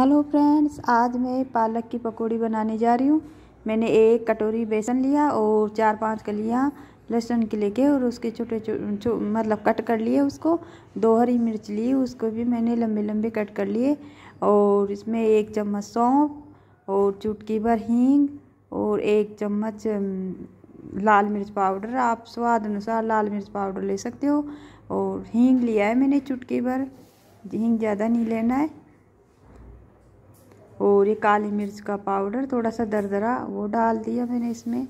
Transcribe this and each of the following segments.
hello friends आज मैं पालक की पकौड़ी बनाने जा रही हूँ मैंने एक कटोरी बेसन लिया और चार पांच कलियाँ लहसुन के लेके और उसके छोटे छोटे मतलब कट कर लिए उसको दो हरी मिर्च ली उसको भी मैंने लंबे लंबे कट कर लिए और इसमें एक चम्मच सौंफ और चुटकी भर हींग और एक चम्मच लाल मिर्च पाउडर आप स्वाद अनुसार लाल मिर्च पाउडर ले सकते हो और हींग लिया है मैंने चुटकी भर हींग ज़्यादा नहीं लेना है और ये काली मिर्च का पाउडर थोड़ा सा दरदरा वो डाल दिया मैंने इसमें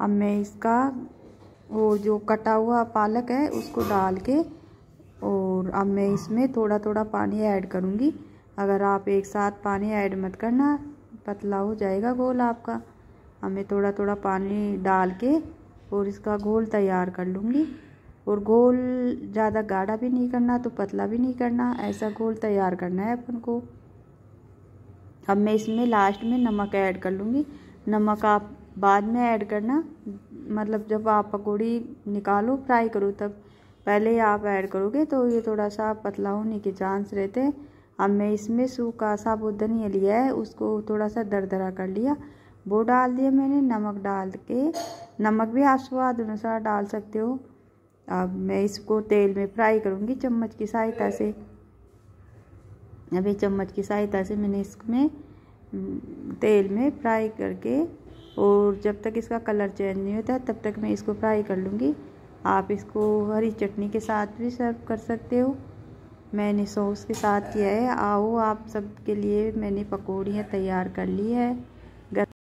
अब मैं इसका वो जो कटा हुआ पालक है उसको डाल के और अब मैं इसमें थोड़ा थोड़ा पानी ऐड करूँगी अगर आप एक साथ पानी ऐड मत करना पतला हो जाएगा घोल आपका अब मैं थोड़ा थोड़ा पानी डाल के और इसका घोल तैयार कर लूँगी और गोल ज़्यादा गाढ़ा भी नहीं करना तो पतला भी नहीं करना ऐसा गोल तैयार करना है अपन को अब मैं इसमें लास्ट में नमक ऐड कर लूँगी नमक आप बाद में ऐड करना मतलब जब आप पकौड़ी निकालो फ्राई करो तब पहले आप ऐड करोगे तो ये थोड़ा सा पतला होने के चांस रहते हैं अब मैं इसमें सूखा साबुत धनिया लिया है उसको थोड़ा सा दरदरा कर लिया वो डाल दिया मैंने नमक डाल के नमक भी आप स्वाद अनुसार डाल सकते हो अब मैं इसको तेल में फ्राई करूँगी चम्मच की सहायता से अभी चम्मच की सहायता से मैंने इसमें हम्म, तेल में फ्राई करके और जब तक इसका कलर चेंज नहीं होता तब तक मैं इसको फ्राई कर लूँगी आप इसको हरी चटनी के साथ भी सर्व कर सकते हो मैंने सॉस के साथ किया है आओ आप सबके लिए मैंने पकौड़ियाँ तैयार कर ली है